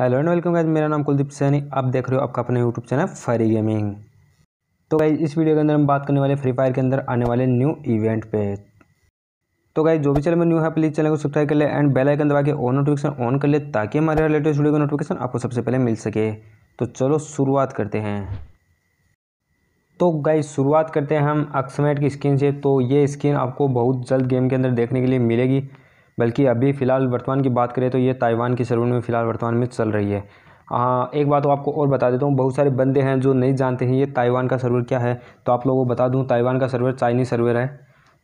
hello and welcome guys मेरा नाम कुलदीप सैनी आप देख रहे हो आपका अपना यूट्यूब चैनल फरी गेमिंग तो गाइज इस वीडियो के अंदर हम बात करने वाले फ्री फायर के अंदर आने वाले न्यू इवेंट पे तो गाइज जो भी चैनल में न्यू है प्लीज चैनल को सब्सक्राइब कर ले एंड बेल आइकन दबा के ऑन नोटिफिकेशन ऑन कर ले ताकि हमारे लेटेस्ट वीडियो का नोटिफिकेशन आपको सबसे पहले मिल सके तो चलो शुरुआत करते हैं तो गाइज शुरुआत करते हैं हम अक्समेट की स्किन से तो ये स्किन आपको बहुत जल्द गेम के अंदर देखने के लिए मिलेगी बल्कि अभी फ़िलहाल वर्तमान की बात करें तो ये ताइवान की सरवन में फ़िलहाल वर्तमान में चल रही है हाँ एक बात तो आपको और बता देता हूँ बहुत सारे बंदे हैं जो नहीं जानते हैं ये ताइवान का सर्वर क्या है तो आप लोगों को बता दूँ ताइवान का सर्वर चाइनीज़ सर्वर है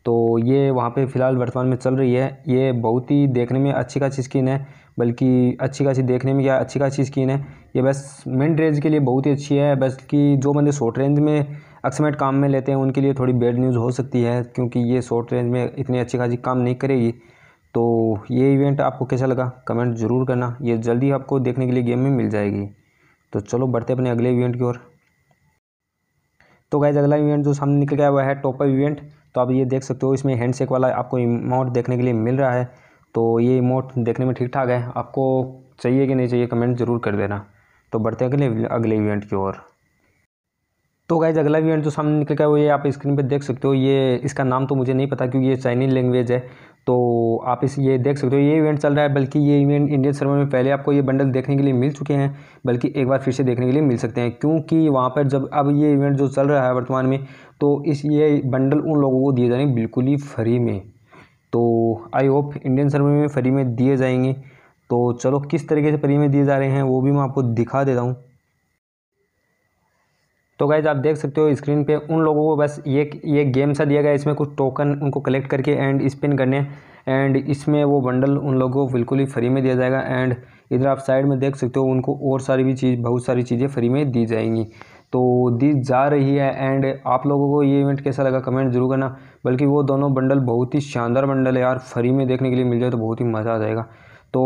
तो ये वहाँ पे फ़िलहाल वर्तमान में चल रही है ये बहुत ही देखने में अच्छी खासी स्किन है बल्कि अच्छी खासी देखने में क्या अच्छी खासी स्किन है ये बस मिड रेंज के लिए बहुत ही अच्छी है बस कि जो बंदे शॉर्ट रेंज में अक्समेट काम में लेते हैं उनके लिए थोड़ी बैड न्यूज़ हो सकती है क्योंकि ये शॉर्ट रेंज में इतनी अच्छी खासी काम नहीं करेगी तो ये इवेंट आपको कैसा लगा कमेंट ज़रूर करना ये जल्दी आपको देखने के लिए गेम में मिल जाएगी तो चलो बढ़ते अपने अगले इवेंट की ओर तो गाइज अगला इवेंट जो सामने निकल गया हुआ है टॉपर इवेंट तो आप ये देख सकते हो इसमें हैंडशेक वाला आपको इमोट देखने के लिए मिल रहा है तो ये इमोट देखने में ठीक ठाक है आपको चाहिए कि नहीं चाहिए कमेंट ज़रूर कर देना तो बढ़ते हैं अगले अगले इवेंट की ओर तो गाइज अगला इवेंट जो सामने निकल गया वो ये आप स्क्रीन पर देख सकते हो ये इसका नाम तो मुझे नहीं पता क्योंकि ये चाइनीज लैंग्वेज है तो आप इस ये देख सकते हो ये इवेंट चल रहा है बल्कि ये इवेंट इंडियन सर्वर में पहले आपको ये बंडल देखने के लिए मिल चुके हैं बल्कि एक बार फिर से देखने के लिए मिल सकते हैं क्योंकि वहाँ पर जब अब ये इवेंट जो चल रहा है वर्तमान में तो इस ये बंडल उन लोगों को दिए जाएंगे बिल्कुल ही फ्री में तो आई होप इंडियन सर्वर में फ्री में दिए जाएंगे तो चलो किस तरीके से फ्री में दिए जा रहे हैं वो भी मैं आपको दिखा देता हूँ तो गाइज आप देख सकते हो स्क्रीन पे उन लोगों को बस ये ये गेम सा दिया गया इसमें कुछ टोकन उनको कलेक्ट करके एंड स्पिन करने एंड इसमें वो बंडल उन लोगों को बिल्कुल ही फ्री में दिया जाएगा एंड इधर आप साइड में देख सकते हो उनको और सारी भी चीज़ बहुत सारी चीज़ें फ्री में दी जाएंगी तो दी जा रही है एंड आप लोगों को ये इवेंट कैसा लगा कमेंट जरूर करना बल्कि वो दोनों बंडल बहुत ही शानदार बंडल है यार फ्री में देखने के लिए मिल जाए तो बहुत ही मज़ा आ जाएगा तो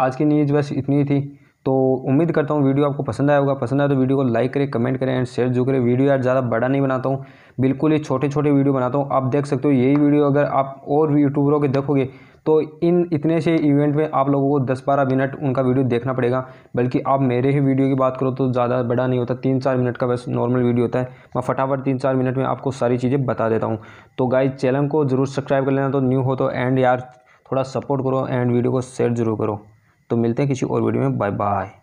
आज की न्यूज़ बस इतनी थी तो उम्मीद करता हूँ वीडियो आपको पसंद आया होगा पसंद आया तो वीडियो को लाइक करें कमेंट करें एंड शेयर जो करें वीडियो यार ज़्यादा बड़ा नहीं बनाता हूँ बिल्कुल ही छोटे छोटे वीडियो बनाता हूँ आप देख सकते हो यही वीडियो अगर आप और यूट्यूबरों के देखोगे तो इन इतने से इवेंट में आप लोगों को 10-12 मिनट उनका वीडियो देखना पड़ेगा बल्कि आप मेरे ही वीडियो की बात करो तो ज़्यादा बड़ा नहीं होता तीन चार मिनट का बस नॉर्मल वीडियो होता है मैं फटाफट तीन चार मिनट में आपको सारी चीज़ें बता देता हूँ तो गाइज चैनल को ज़रूर सब्सक्राइब कर लेना तो न्यू हो तो एंड यार थोड़ा सपोर्ट करो एंड वीडियो को शेयर ज़रूर करो तो मिलते हैं किसी और वीडियो में बाय बाय